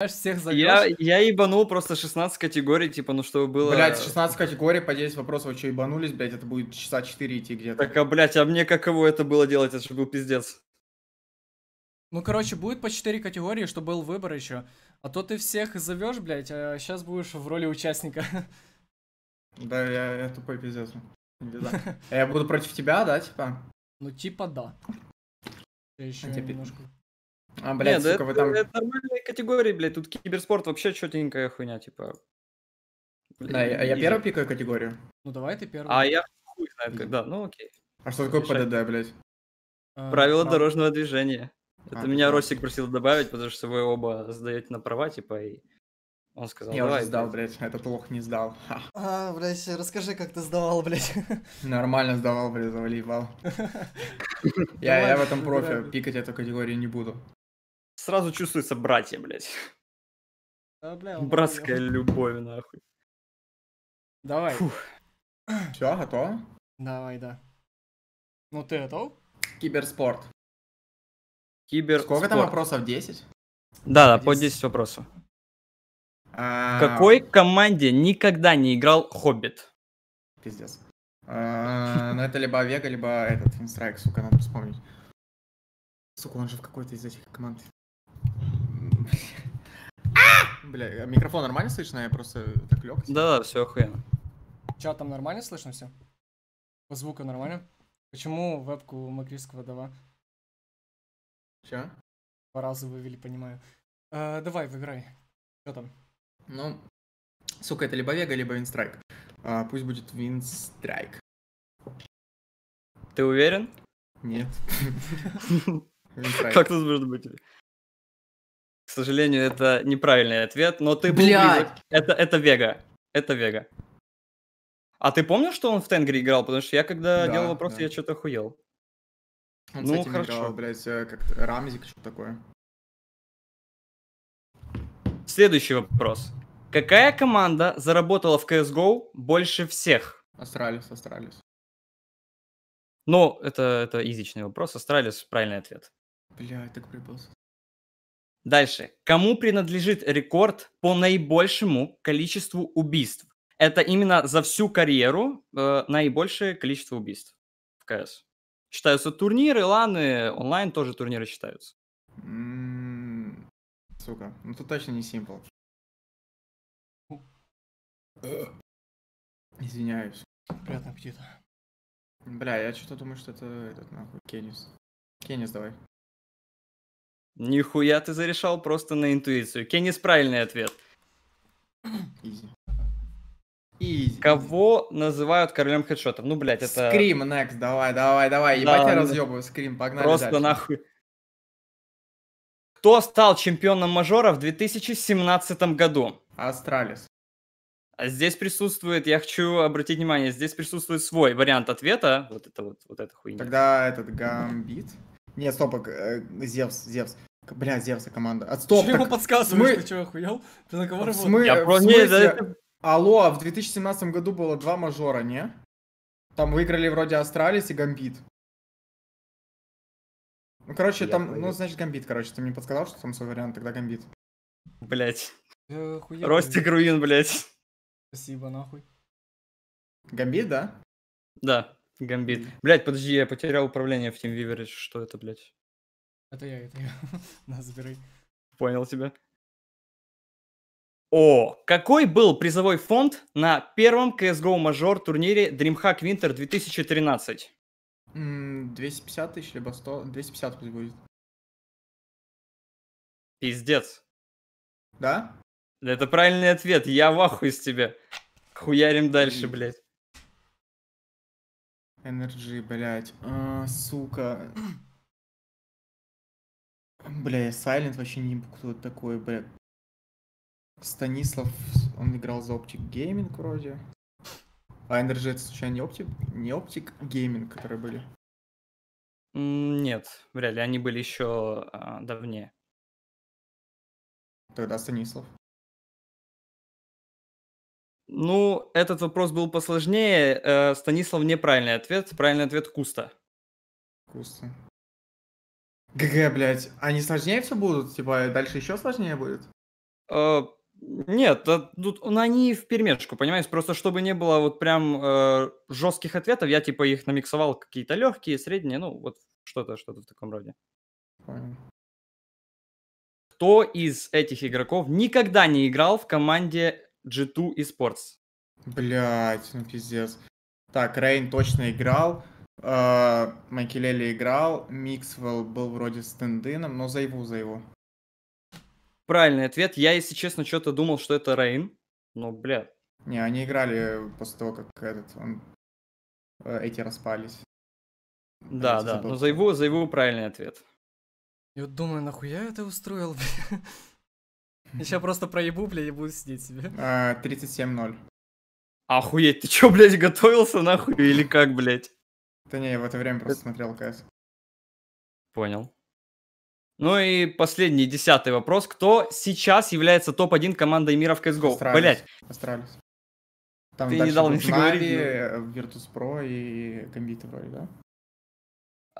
Аж всех Я, я ебанул просто 16 категорий, типа, ну чтобы было... Блять, 16 категорий по 10 вопросов, что ебанулись, блять, это будет часа 4 идти где-то. Так, а, блять, а мне каково это было делать, это же был пиздец. Ну, короче, будет по 4 категории, чтобы был выбор еще. А то ты всех зовешь, блять, а сейчас будешь в роли участника. Да, я, я тупой пиздец. А я буду против тебя, да, типа? Ну, типа, да. Я еще а немножко... А, блядь, Нет, сука, это, вы там... это нормальные категории, блядь, тут киберспорт вообще чётенькая хуйня, типа... Блядь, да, я, а я первый пикаю категорию? Ну давай ты первый. А я хуй знает когда, ну окей. А что такое ПДД, блядь? А, Правила а, дорожного движения. Это а, меня да. Росик просил добавить, потому что вы оба сдаете на права, типа, и он сказал, Я уже сдал, блядь, этот лох не сдал. А, блядь, расскажи, как ты сдавал, блядь. Нормально сдавал, блядь, завали ебал. Я, я в этом профи, пикать эту категорию не буду сразу чувствуется братья, блядь. Да, бля, Братская понял. любовь, нахуй. Давай. Фух. Все, готово? Давай, да. Ну ты готов? Киберспорт. Киберспорт. Сколько там вопросов? 10? Да, да, по 10 вопросов. А... В какой команде никогда не играл Хоббит? Пиздец. А, ну это либо Вега, либо этот Инстрайк, сука, надо вспомнить. Сука, он же в какой-то из этих команд Бля, а микрофон нормально слышно? Я просто так лег. Да, да, все охуенно. Че, там нормально слышно все? По звуку нормально? Почему вебку Макриского дава? Че? По разу вывели, понимаю. А, давай, выбирай. Что там? Ну, сука, это либо Вега, либо Винстрайк. А, пусть будет Винстрайк. Ты уверен? Нет. Как тут может быть? К сожалению, это неправильный ответ, но ты был Это, это Вега. Это Вега. А ты помнишь, что он в Тенгри играл? Потому что я, когда да, делал вопрос, да. я что-то хуел. Он ну, с этим хорошо. играл, блядь, э, как Рамзик, что такое. Следующий вопрос. Какая команда заработала в CSGO больше всех? Астралис, Астралис. Ну, это, это изичный вопрос. Астралис, правильный ответ. Бля, я так прибылся. Дальше. Кому принадлежит рекорд по наибольшему количеству убийств? Это именно за всю карьеру э, наибольшее количество убийств в КС. Считаются турниры, ланы, онлайн тоже турниры считаются. М-м, сука, ну тут точно не символ. Извиняюсь. Приятного аппетита. Бля, я что-то думаю, что это этот нахуй Кеннис. Кеннис, давай. Нихуя ты зарешал просто на интуицию. Кеннис, правильный ответ. Изи. Изи. Кого называют королем хедшотов? Ну, блядь, это... Скрим, next, давай, давай, давай. Ебать, да, я разъебываю, скрим, погнали Просто дальше. нахуй. Кто стал чемпионом мажора в 2017 году? Астралис. А здесь присутствует, я хочу обратить внимание, здесь присутствует свой вариант ответа. Вот это вот, вот эта хуйня. Тогда этот гамбит. Нет, стоп, э, Зевс, Зевс. Бля, Зевса команда. Отстоп. А, Чего так... подсказываешь? Мы... Ты что, охуел? Ты на кого работаешь? Мы... Я просто. смысле... это... Алло, а в 2017 году было два мажора, не? Там выиграли вроде Астралис и Гамбит. Ну, короче, Я там, понял. ну, значит, Гамбит, короче. Ты мне подсказал, что там свой вариант, тогда Гамбит. Блять. Ростик Руин, блять. Спасибо, нахуй. Гамбит, да? Да, Гамбит. Блять, подожди, я потерял управление в TeamViewer, что это, блять? Это я, это я. На, забирай. Понял тебя. О, какой был призовой фонд на первом CSGO мажор турнире DreamHack Winter 2013? 250 тысяч, либо 100... 250 пусть будет. Пиздец. Да? Это правильный ответ. Я в ахуе с тебя. Хуярим дальше, блядь. Энерджи, блядь. А, сука. Бля, я Сайлент вообще не кто такой, бля. Станислав, он играл за Optic Gaming вроде. А Energy это случайно не Optic, не Optic Gaming, которые были? Нет, вряд ли, они были еще а, давнее. Тогда Станислав. Ну, этот вопрос был посложнее. Э, Станислав неправильный ответ. Правильный ответ Куста. Куста. ГГ, блядь, они сложнее все будут? Типа, дальше еще сложнее будет? Uh, нет, тут ну, они в перемешку, понимаешь? Просто чтобы не было вот прям э, жестких ответов, я типа их намиксовал какие-то легкие, средние, ну вот что-то, что-то в таком роде. Понял. Кто из этих игроков никогда не играл в команде G2 Esports? Блять, ну пиздец. Так, Рейн точно играл. Э, Макелели играл, Миксвелл был вроде стендином, но за его, за его. Правильный ответ. Я, если честно, что-то думал, что это Рейн, но, бля. Не, они играли после того, как этот, он, э, эти распались. Да, а да, забыл. но за его, за его правильный ответ. Я вот думаю, нахуя это устроил, бля? сейчас просто проебу, бля, и буду сидеть себе. 37-0. Э, Охуеть, ты чё, блядь, готовился нахуй или как, блядь? Да не, я в это время просто э, смотрел КС. Понял. Ну и последний, десятый вопрос. Кто сейчас является топ-1 командой мира в CSGO? Астралис. Блять. Астралис. Там Ты не дал мне договорить. Нави, ну. э, Virtus.pro и Гамбиты вроде, да?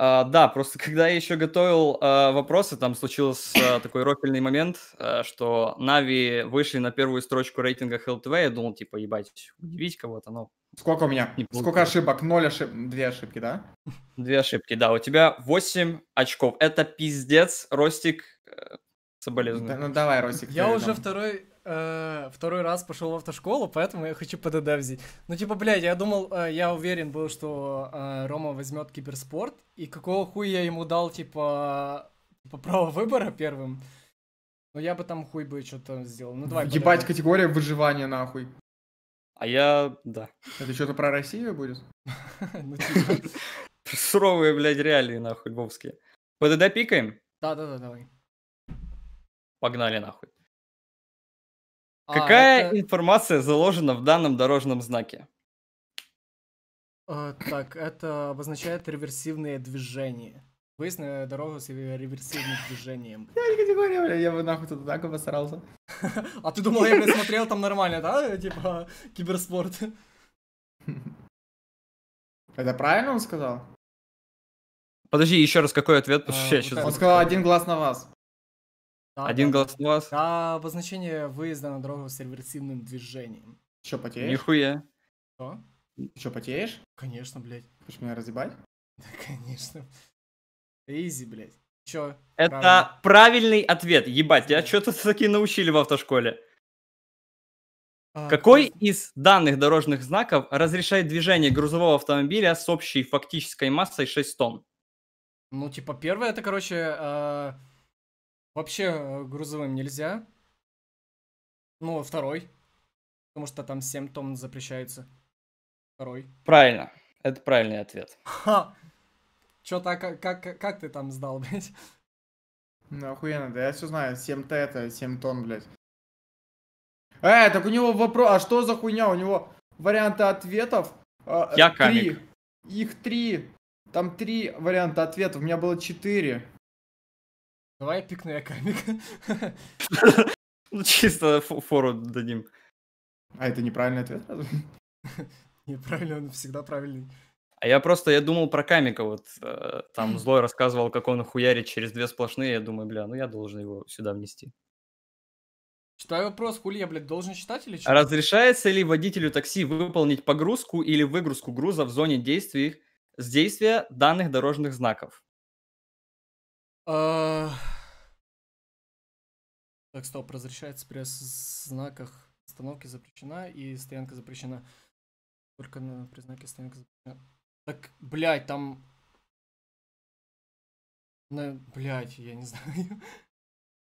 А, да, просто когда я еще готовил а, вопросы, там случился а, такой рофельный момент, а, что Нави вышли на первую строчку рейтинга HLTV, я думал, типа, ебать, удивить кого-то, но... Сколько у меня? Не Сколько ошибок? Ноль ошиб... Две ошибки, да? Две ошибки, да. У тебя 8 очков. Это пиздец, Ростик, э, соболезную. Да, ну давай, Ростик. Я уже второй Э, второй раз пошел в автошколу, поэтому я хочу ПДД взять. Ну, типа, блядь, я думал, э, я уверен был, что э, Рома возьмет киберспорт, и какого хуя я ему дал, типа, типа право выбора первым. Но ну, я бы там хуй бы что-то сделал. Ну, давай. Ебать, категория выживания нахуй. А я... да. Это что-то про Россию будет? Ну, типа. Суровые, блядь, реалии, нахуй, львовские. ПДД пикаем? Да-да-да, давай. Погнали, нахуй. А Какая это... информация заложена в данном дорожном знаке? А, так, это обозначает реверсивные движения. Выезд дорогу с реверсивным движением. Я не категория, бля, я бы нахуй тут так обосрался. А ты думал, я, блядь, смотрел там нормально, да? Типа, киберспорт. Это правильно он сказал? Подожди, еще раз какой ответ, а, Он сказал один глаз на вас. Да, Один да, голос у вас. Да, обозначение выезда на дорогу с реверсивным движением. Че, потеешь? Нихуя. Что? Че, потеешь? Конечно, блядь. Хочешь меня разъебать? Да, конечно. Изи, блядь. Че? Это правильный, правильный ответ. Ебать, тебя что-то такие научили в автошколе. А, Какой из данных дорожных знаков разрешает движение грузового автомобиля с общей фактической массой 6 тонн? Ну, типа, первое это, короче, э, Вообще э, грузовым нельзя. Ну, второй. Потому что там 7 тонн запрещается. Второй. Правильно. Это правильный ответ. Ха! Чё-то, как, а, как, как ты там сдал, блядь? Ну, охуенно, да я все знаю. 7Т это 7 тонн, блядь. Э, так у него вопрос, а что за хуйня? У него варианты ответов э, Я три. Камик. Их три. Там три варианта ответов, у меня было четыре. Давай пикну я камик. Ну, чисто фору дадим. А это неправильный ответ? Неправильный, он всегда правильный. А я просто, я думал про Камика, вот э, там Злой рассказывал, как он хуярит через две сплошные, я думаю, бля, ну я должен его сюда внести. Читаю вопрос, хули я, блядь, должен читать или что? Разрешается ли водителю такси выполнить погрузку или выгрузку груза в зоне действий с действия данных дорожных знаков? Э, так, стоп, разрешается при знаках остановки запрещена и стоянка запрещена. Только на признаке стоянка запрещена. Так, блядь, там... На, блядь, я не знаю.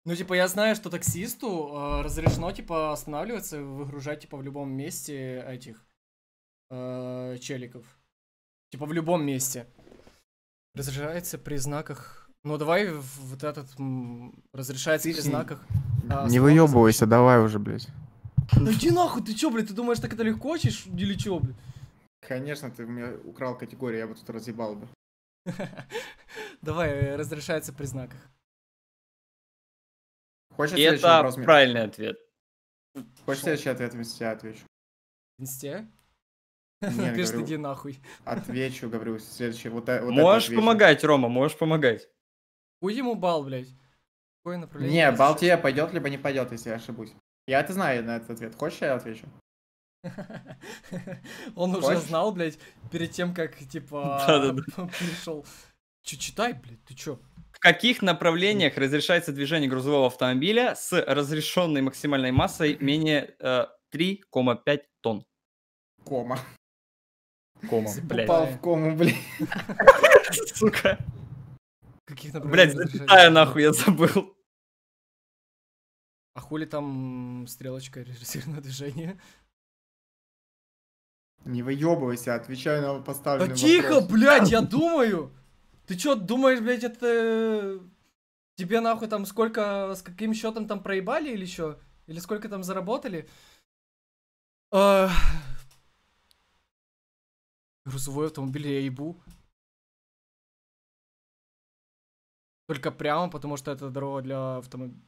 Ну, типа, я знаю, что таксисту э, разрешено, типа, останавливаться и выгружать, типа, в любом месте этих э, челиков. Типа, в любом месте. Разрешается при знаках ну давай вот этот разрешается при знаках. Да, не выебывайся, давай уже, блядь. Да ну, иди нахуй, ты чё, блядь, ты думаешь, так это легко чешь или чё, блядь? Конечно, ты у меня украл категорию, я бы тут разъебал бы. Давай, э, разрешается при знаках. Хочешь это вопрос, правильный ответ. Хочешь следующий ответ в инсте отвечу? В инсте? Нет, Пишет, иди нахуй. Отвечу, говорю, следующий. Вот, э, вот можешь помогать, Рома, можешь помогать. Хуй ему бал, блядь. Какое направление? Не, бал тебе пойдет, либо не пойдет, если я ошибусь. Я это знаю на этот ответ. Хочешь, я отвечу? Он уже знал, блядь, перед тем, как, типа, пришел. Че, читай, блядь, ты чё? В каких направлениях разрешается движение грузового автомобиля с разрешенной максимальной массой менее э, 3,5 тонн? Кома. Кома. Блядь. Упал в кому, блядь. Сука. Каких, например, Блять, запятая нахуй я забыл. А хули там стрелочка режиссированного движение. Не выебывайся, отвечаю на поставленный да вопрос. тихо, блядь, я думаю! Ты чё думаешь, блядь, это... Э, тебе нахуй там сколько, с каким счетом там проебали или что? Или сколько там заработали? Грузовой автомобиль я ебу. Только прямо, потому что это дорога для автомобиля.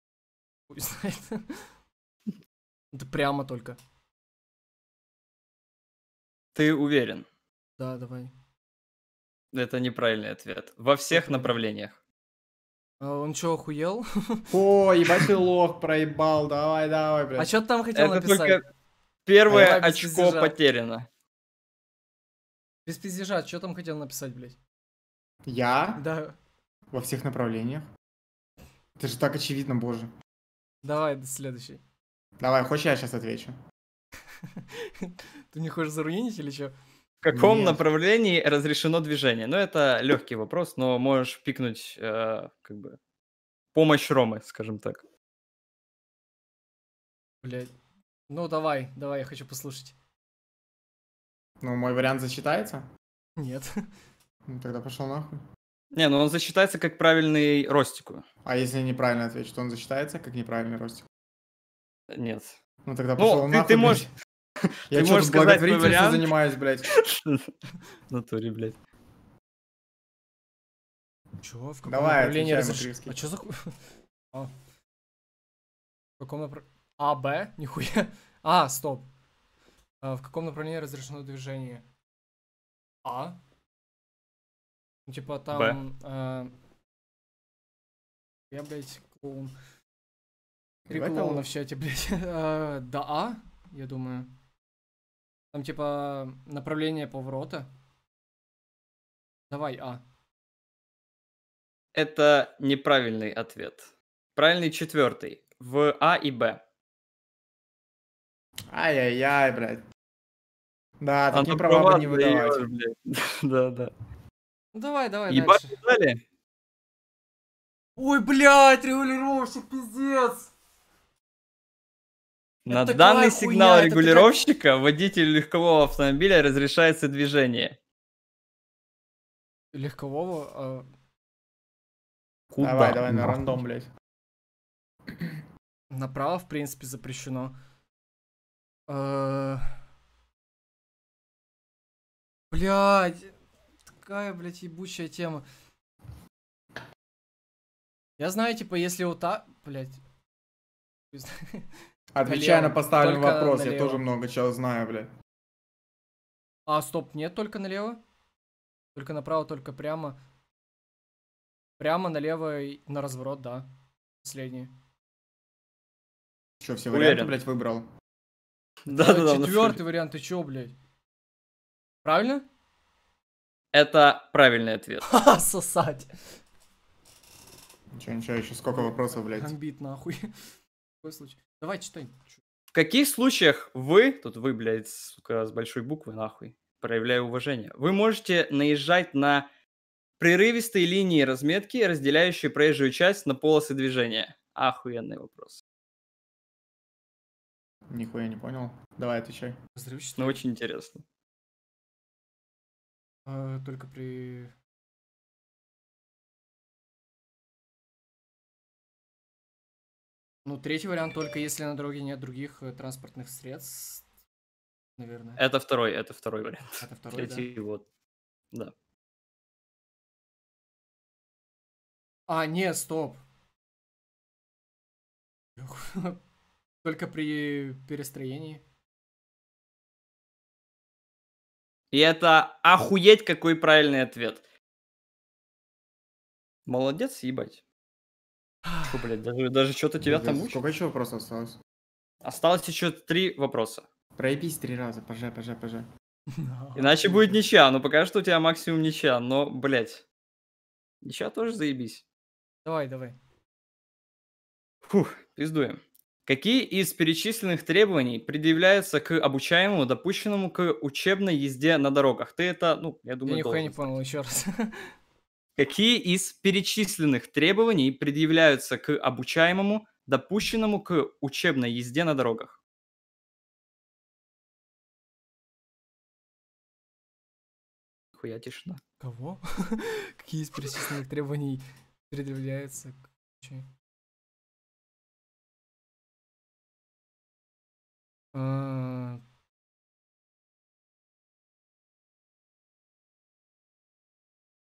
Хуй знает. Это прямо только. Ты уверен? Да, давай. Это неправильный ответ. Во всех направлениях. А он что, охуел? О, ебать лох проебал, давай, давай, блядь. А что ты там хотел Это написать? Только первое а очко пиздежа. потеряно. Без пиздежа, что там хотел написать, блядь? Я? Да во всех направлениях. Это же так очевидно, боже. Давай, до следующей. Давай, хочешь я сейчас отвечу? Ты не хочешь заруинить или что? В каком Нет. направлении разрешено движение? Ну, это легкий вопрос, но можешь пикнуть, э, как бы, помощь Ромы, скажем так. Блять. Ну, давай, давай, я хочу послушать. Ну, мой вариант зачитается? Нет. Ну, тогда пошел нахуй. Не, ну он засчитается как правильный ростику. А если неправильно отвечу, то он засчитается как неправильный ростик? Нет. Ну тогда пошел ну, ты, нахуй, ты можешь... Я ты что, можешь благотворительностью вариант? занимаюсь, блядь. Натуре, блядь. Чего? В каком Давай, направлении разреш... А что за... А. В каком направлении... А, Б? Нихуя. А, стоп. А, в каком направлении разрешено движение? А? Ну, типа там... Э, я, блядь, клоун. Три клоуна в чате, блядь. Э, да, А, я думаю. Там, типа, направление поворота. Давай, А. Это неправильный ответ. Правильный четвертый. В А и Б. Ай-яй-яй, блядь. Да, такие права бы не выдавать. Да, да. Ну, давай, давай Ебать дальше. дали? Ой, блядь, регулировщик, пиздец. На это данный сигнал хуйня, регулировщика такая... водителю легкового автомобиля разрешается движение. Легкового? А... Куда? Давай, давай, на рандом, блядь. Направо, в принципе, запрещено. Э, Блять такая, блядь, ебучая тема. Я знаю, типа, если вот так, блядь. Отвечай на поставленный вопрос, налево. я тоже много чего знаю, блядь. А, стоп, нет, только налево. Только направо, только прямо. Прямо налево и на разворот, да. Последний. Че, все варианты, блядь, выбрал? Да, да, да. Четвертый вариант, ты че, блядь? Правильно? Это правильный ответ. Ха-ха, сосать. Ничего, ничего, еще сколько вопросов, блядь. Гамбит, нахуй. Какой случай? Давай, читай. В каких случаях вы, тут вы, блядь, сука, с большой буквы, нахуй, проявляя уважение, вы можете наезжать на прерывистые линии разметки, разделяющие проезжую часть на полосы движения? Охуенный вопрос. Нихуя не понял. Давай, отвечай. Разрыв, ну, очень интересно. Э, только при... Ну, третий вариант только если на дороге нет других э, транспортных средств, наверное. Это второй, это второй вариант. Это второй, Третий, да? вот, да. А, нет, стоп. Только при перестроении. И это охуеть какой правильный ответ. Молодец, ебать. Фу, блядь, даже, даже что-то тебя там учат. Сколько еще вопросов осталось? Осталось еще три вопроса. Проебись три раза, пожа, пожа, пожа. Иначе будет ничья, но ну, пока что у тебя максимум ничья, но, блядь. Ничья тоже заебись. Давай, давай. Фух, пиздуем. Какие из перечисленных требований предъявляются к обучаемому, допущенному к учебной езде на дорогах? Ты это, ну, я думаю, Я нихуя не понял, еще раз. Какие из перечисленных требований предъявляются к обучаемому, допущенному к учебной езде на дорогах? Хуя тишина. Кого? Какие из перечисленных требований предъявляются к... Э,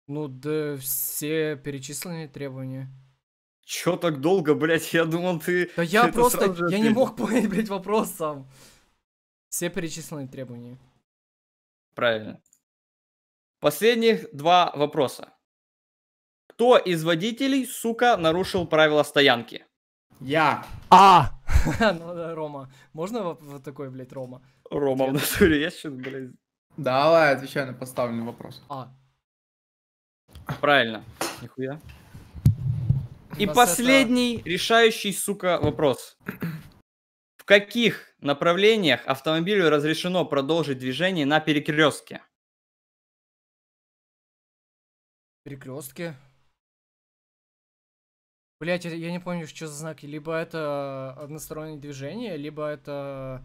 ну да, все перечисленные требования. Чё так долго, блядь? Я думал, ты... Да я просто... Я не мог понять, блядь, вопрос сам. Все перечисленные требования. Правильно. Последних два вопроса. Кто из водителей, сука, нарушил правила стоянки? Я. А! ну да, Рома. Можно вот такой, блядь, Рома? Рома в натуре есть сейчас, блядь? Давай, отвечай на поставленный вопрос. А. Правильно. Нихуя. И последний, это... решающий, сука, вопрос. В каких направлениях автомобилю разрешено продолжить движение на перекрестке? Перекрестке? Блять, я не помню, что за знаки. Либо это одностороннее движение, либо это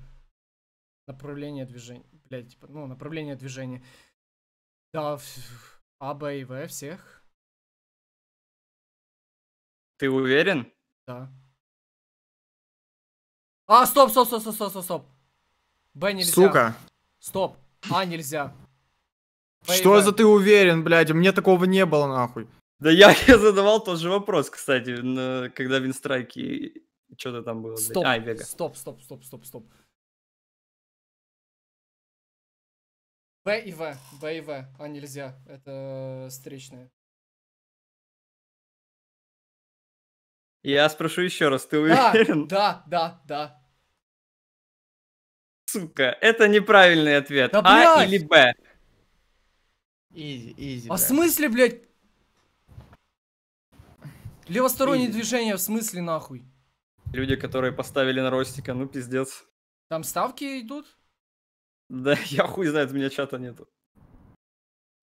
направление движения. Блять, типа, ну, направление движения. Да, А, Б и В всех. Ты уверен? Да. А, стоп, стоп, стоп, стоп, стоп, стоп, стоп. Б нельзя. Сука. Стоп. А нельзя. Б Что за ты уверен, блядь? Мне такого не было, нахуй. Да я, я задавал тот же вопрос, кстати, на, когда Винстрайки что-то там было. Стоп, а, Вега. стоп, стоп, стоп, стоп, стоп. Б и В, Б и В, а нельзя, это встречные. Я спрошу еще раз, ты уверен? Да, да, да, да. Сука, это неправильный ответ. Да, а блядь! или Б? Изи, изи. А в смысле, блядь? Левосторонние движения в смысле нахуй? Люди, которые поставили на Ростика, ну пиздец. Там ставки идут? Да, я хуй знает, у меня чата нету.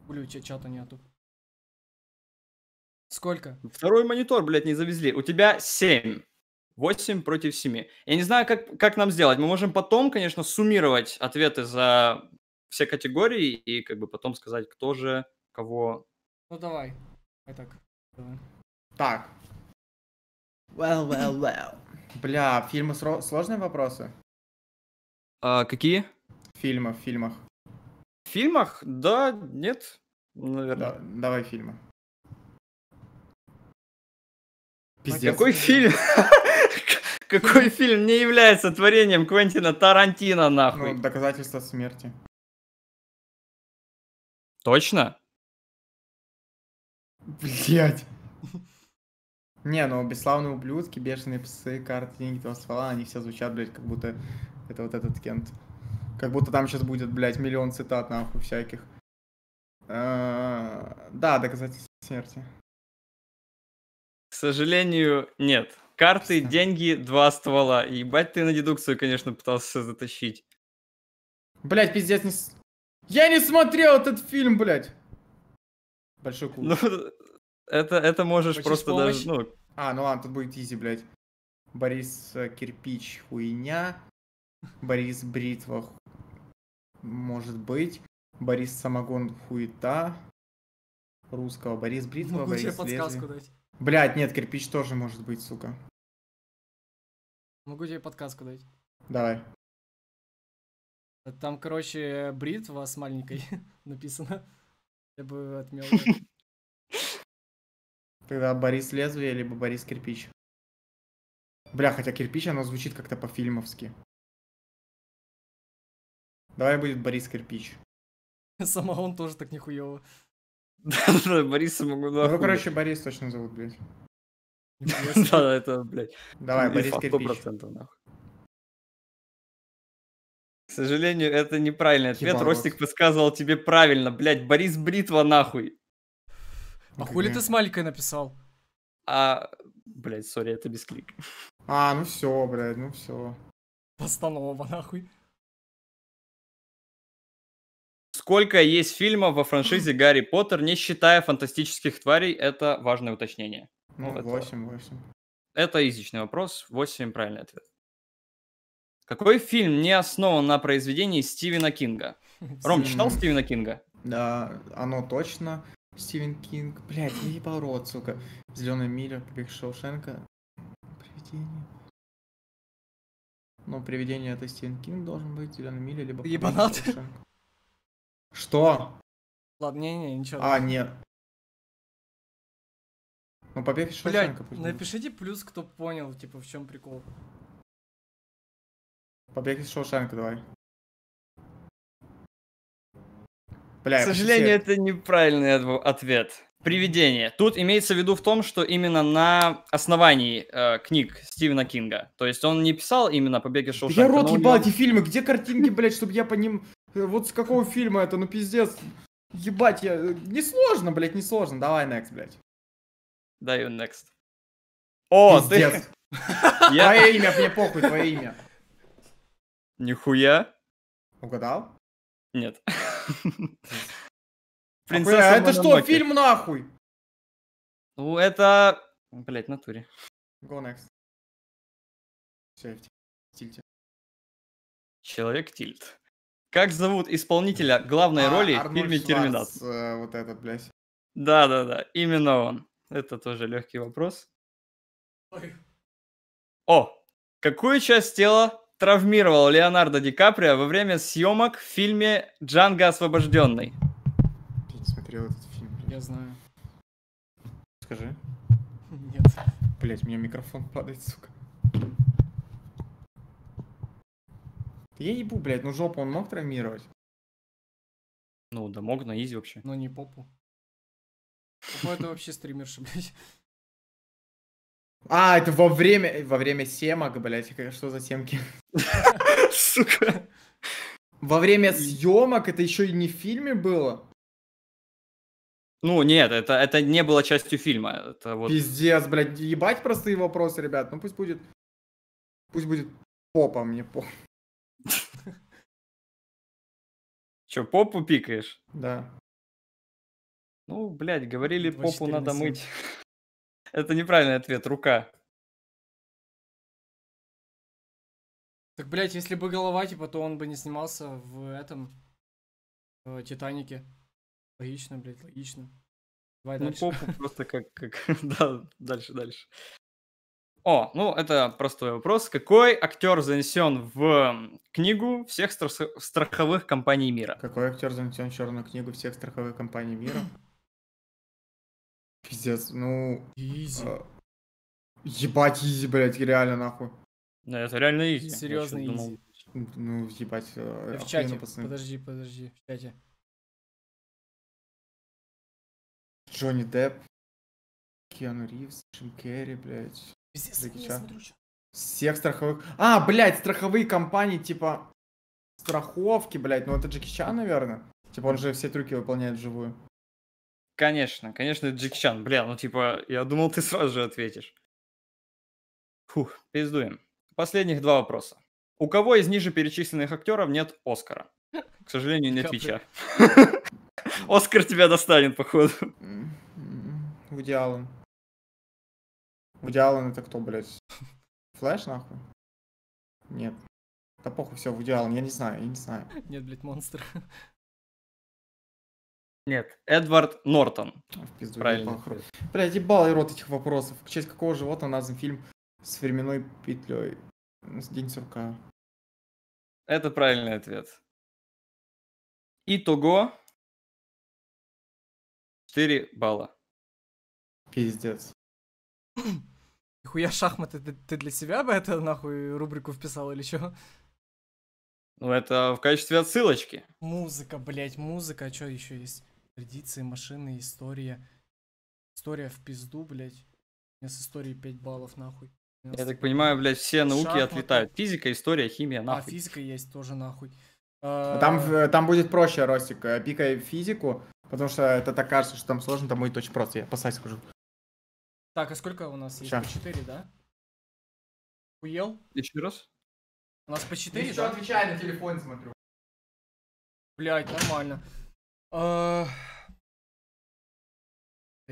Блю, у тебя чата нету. Сколько? Второй монитор, блядь, не завезли. У тебя 7. 8 против 7. Я не знаю, как, как нам сделать. Мы можем потом, конечно, суммировать ответы за все категории и как бы потом сказать, кто же кого... Ну давай. Итак, давай. Так. Well, well, well. Бля, фильмы сложные вопросы? А, какие? Фильмы, в фильмах. В фильмах? Да, нет, наверное. Да, давай фильмы. А Пиздец. какой фильм? Какой фильм не является творением Квентина Тарантино, нахуй? Ну, доказательство смерти. Точно? Блять. Не, ну бесславные ублюдки, бешеные псы, карты, деньги, два ствола, они все звучат, блядь, как будто это вот этот кент. Как будто там сейчас будет, блядь, миллион цитат нахуй всяких. А, да, доказательство смерти. К сожалению, нет. Карты, деньги, два ствола. Ебать ты на дедукцию, конечно, пытался затащить. Блять, пиздец, не... Я не смотрел этот фильм, блять. Большой клуб. Ну, это, это можешь Хочешь просто даже, ну... А, ну ладно, тут будет изи, блядь. Борис э, Кирпич хуйня. Борис Бритва может быть. Борис Самогон хуета. Русского. Борис Бритва, Могу Борис тебе подсказку дать. Блядь, нет, кирпич тоже может быть, сука. Могу тебе подсказку дать. Давай. Там, короче, бритва с маленькой написано. Я бы отмел. Тогда Борис Лезвие, либо Борис Кирпич. Бля, хотя Кирпич, оно звучит как-то по-фильмовски. Давай будет Борис Кирпич. Самогон тоже так нихуево. Да, Борис Самогон. Ну, ну короче, Борис точно зовут, блядь. Да, это, блядь. Давай, Борис Кирпич. К сожалению, это неправильный ответ. Ростик высказывал тебе правильно, блядь, Борис Бритва нахуй. А хули ты с маленькой написал? А, блядь, сори, это без клика. А, ну все, блядь, ну все. Постанова, нахуй. Сколько есть фильмов во франшизе Гарри Поттер, не считая фантастических тварей, это важное уточнение. Ну, ну это... 8, 8. Это изичный вопрос, 8 правильный ответ. Какой фильм не основан на произведении Стивена Кинга? Ром, читал Стивена Кинга? Да, оно точно. Стивен Кинг, блядь, я ебал рот, сука. Зеленая миля, побег Шоушенка. Привидение. Ну, привидение это Стивен Кинг должен быть, Зеленая миля, либо... Ебанат. Что? Ладно, не, не, ничего. А, нет. Ну, побег из Блядь, напишите плюс, кто понял, типа, в чем прикол. Побег из Шоушенка, давай. Бля, К сожалению, это неправильный ответ. Привидение. Тут имеется в виду в том, что именно на основании э, книг Стивена Кинга. То есть он не писал именно «Побеги Шоушенка». Я рот ебал эти фильмы. Где картинки, блядь, чтобы я по ним... Э, вот с какого фильма это? Ну пиздец. Ебать, я... Э, несложно, блядь, несложно. Давай, next, блядь. Даю next. О, пиздец. ты... Твое имя, мне похуй, твое имя. Нихуя. Угадал? Нет. Принцесса а это что, фильм нахуй? Ну, это... Блять, натуре. Go next. Safety. Тильте. Человек Тильт. Как зовут исполнителя главной а, роли Арнольд в фильме Терминатор? Э, вот этот, блядь. Да, да, да, именно он. Это тоже легкий вопрос. Ой. О! Какую часть тела травмировал Леонардо Ди Каприо во время съемок в фильме «Джанго освобожденный». Я не смотрел этот фильм. Я знаю. Скажи. Нет. Блять, у меня микрофон падает, сука. Я ебу, блядь, ну жопу он мог травмировать? Ну, да мог на изи вообще. Но не попу. Попу это вообще стримерша, блядь. А, это во время, во время семок, блядь, что за съемки? Сука. Во время съемок это еще и не в фильме было. Ну, нет, это, это не было частью фильма. Это вот... Пиздец, блядь, ебать простые вопросы, ребят. Ну пусть будет... Пусть будет попа мне по. Че, попу пикаешь? Да. Ну, блядь, говорили, попу надо мыть. Это неправильный ответ, рука. Так, блядь, если бы голова, типа, то он бы не снимался в этом... В Титанике. Логично, блядь, логично. Давай ну, дальше. попу просто как... как... да, дальше, дальше. О, ну это простой вопрос. Какой актер занесен в книгу всех страх страховых компаний мира? Какой актер занесен в черную книгу всех страховых компаний мира? Пиздец, ну... Изи. А, ебать, изи, блядь, реально нахуй. Да, это реально изи. Серьезно изи. Думал. Ну, ну, ебать, а, В чате, пацаны. подожди, подожди, в чате. Джонни Депп, Киану Ривз, Джим Керри, блядь. Пиздец, я смотрю, Всех страховых... А, блядь, страховые компании, типа... Страховки, блядь, ну это Джеки Чан, наверное. Типа он же все трюки выполняет вживую. Конечно, конечно, Джеки Чан. Бля, ну типа, я думал, ты сразу же ответишь. Фух, пиздуем. Последних два вопроса. У кого из ниже перечисленных актеров нет Оскара? К сожалению, нет Твича. Оскар тебя достанет, походу. Вуди Аллен. Вуди Аллен это кто, блядь? Флэш, нахуй? Нет. Да похуй, все, Вуди Аллен, я не знаю, я не знаю. Нет, блядь, монстр. Нет, Эдвард Нортон. А, в пизду, Правильно. Бля, ебал и рот этих вопросов. В честь какого животного назван фильм с временной петлей? Ну, День сурка. Это правильный ответ. Итого 4 балла. Пиздец. Нихуя шахматы, ты, для себя бы это нахуй рубрику вписал или что? Ну, это в качестве отсылочки. Музыка, блять, музыка, а что еще есть? традиции, машины, история. История в пизду, блядь. У меня с историей 5 баллов, нахуй. Я так понимаю, блядь, все науки Шахматы. отлетают. Физика, история, химия, а, нахуй. А, физика есть тоже, нахуй. Ну, а, там, там будет проще, Ростик, э, пикай физику, потому что это так кажется, что там сложно, там будет очень просто, я опасаюсь скажу. Так, а сколько у нас есть? Сейчас. По 4, да? Уел? Еще раз? У нас по 4, Еще да? отвечай на телефон, смотрю. Блять, нормально. Эти а,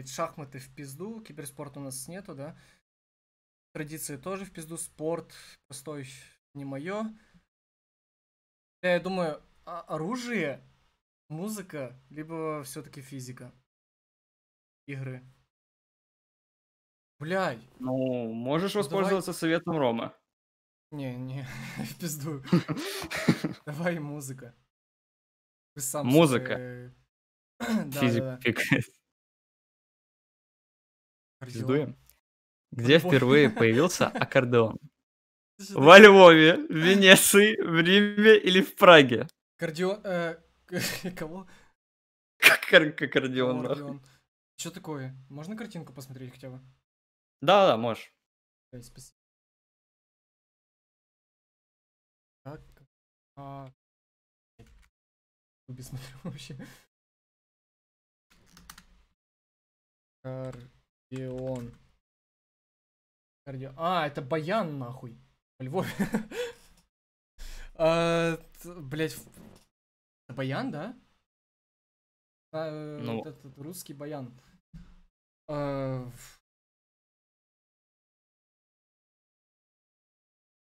Шахматы в пизду, киберспорт у нас нету, да? Традиции тоже в пизду, спорт простой не мое. Я думаю, оружие, музыка, либо все-таки физика. Игры. Блядь. Ну, можешь ну, воспользоваться Давай... советом Рома. Не, не, в пизду. Давай музыка. Сам Музыка. Физик. Пиздуем. Где впервые появился аккордеон? Во Львове, в Венеции, в Риме или в Праге? Кардио... Э, кого? Кардион, нахуй. Что такое? Можно картинку посмотреть хотя бы? Да, да, можешь. Спасибо. Так. А, Ютубе смотрю вообще. Кардион. Кардио... А, это Баян, нахуй. В Львове. а, блять. Это Баян, да? А, ну... этот, этот русский Баян. А...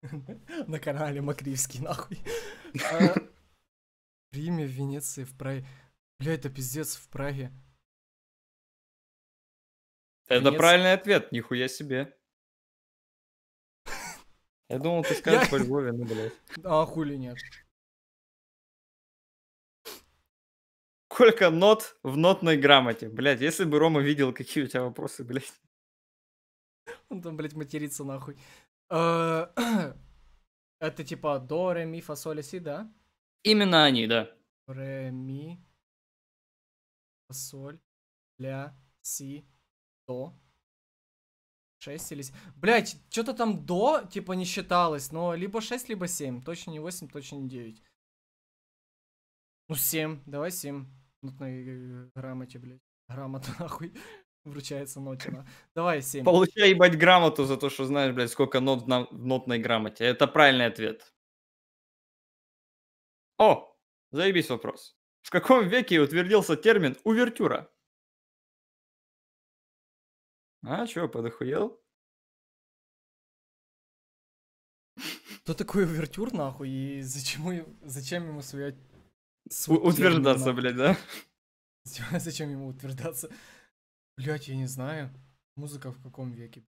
На канале Макривский, нахуй. А, Риме, в Венеции, в Праге. Бля, это пиздец в Праге. Это Венец... правильный ответ, нихуя себе. Я думал, ты скажешь по Львове, ну, блядь. А хули нет. Сколько нот в нотной грамоте? Блядь, если бы Рома видел, какие у тебя вопросы, блядь. Он там, блядь, матерится нахуй. Э, это типа до, ре, ми, фа, соль, а, си, да? Именно они, да. Ре, ми, соль, ля, си, до. 6 или Блять, что-то там до, типа, не считалось, но либо шесть, либо семь, Точно не восемь, точно не девять. Ну, семь, Давай семь. Тут на грамоте, блядь. Грамота, нахуй. Вручается Нотина. Давай 7. Получай, ебать, грамоту за то, что знаешь, блядь, сколько нот в нотной грамоте. Это правильный ответ. О, заебись вопрос. В каком веке утвердился термин «увертюра»? А, чё, подохуел? Кто такой увертюр, нахуй, и зачем, ему, зачем ему своя... утверждаться, блядь, да? Зачем ему утверждаться? Блять, я не знаю. Музыка в каком веке?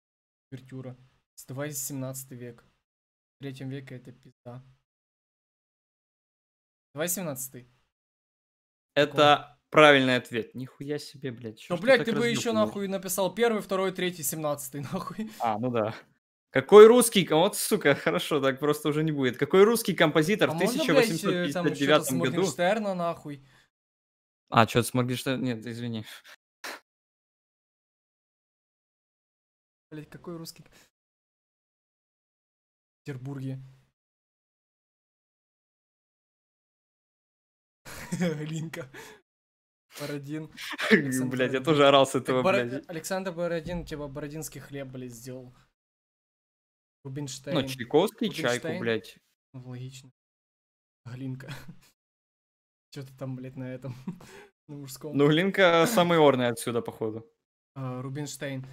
Увертюра. Сдавай 17 век. В третьем веке это пизда. Давай 17 Это правильный ответ. Нихуя себе, блядь. Чё, ну, блядь, ты, ты бы еще нахуй написал первый, второй, третий, семнадцатый, нахуй. А, ну да. Какой русский, вот, сука, хорошо, так просто уже не будет. Какой русский композитор а в 1859 можно, блядь, э, там, году? Моргенштерна, нахуй. А, что-то с Моргенштерна, нет, извини. Блять, какой русский... В Петербурге. Глинка. Бородин. Блять, я тоже орал с этого, блядь. Александр Бородин, типа, бородинский хлеб, блядь, сделал. Рубинштейн. Ну, Чайковский чайку, блядь. Ну, логично. Глинка. Что-то там, блядь, на этом. На мужском. Ну, Глинка самый орный отсюда, походу. Рубинштейн.